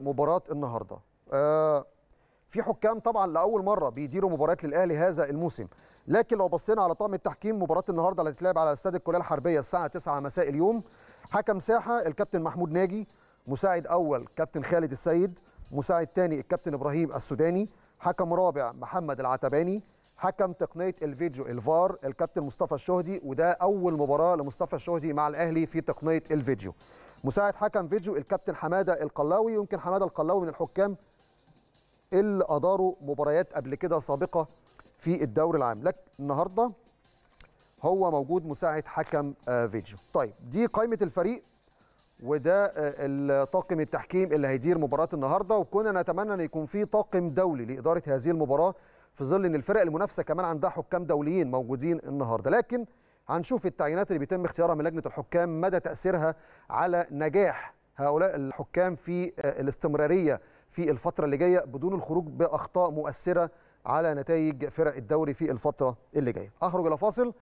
مباراه النهارده آه، في حكام طبعا لاول مره بيديروا مباريات للاهلي هذا الموسم لكن لو بصينا على طاقم التحكيم مباراه النهارده اللي هتتلعب على استاد الكليه الحربيه الساعه 9 مساء اليوم حكم ساحه الكابتن محمود ناجي مساعد اول كابتن خالد السيد مساعد ثاني الكابتن ابراهيم السوداني حكم رابع محمد العتباني حكم تقنيه الفيديو الفار الكابتن مصطفى الشهدي وده اول مباراه لمصطفى الشهدي مع الاهلي في تقنيه الفيديو مساعد حكم فيديو الكابتن حماده القلاوي يمكن حماده القلاوي من الحكام اللي اداروا مباريات قبل كده سابقه في الدوري العام لكن النهارده هو موجود مساعد حكم آه، فيديو طيب دي قائمه الفريق وده آه، الطاقم التحكيم اللي هيدير مباراه النهارده وكنا نتمنى ان يكون في طاقم دولي لاداره هذه المباراه في ظل ان الفرق المنافسه كمان عندها حكام دوليين موجودين النهارده لكن هنشوف التعيينات اللي بيتم اختيارها من لجنه الحكام مدى تاثيرها على نجاح هؤلاء الحكام في آه، الاستمراريه في الفتره اللي جايه بدون الخروج باخطاء مؤثره على نتائج فرق الدوري في الفتره اللي جايه اخرج الى فاصل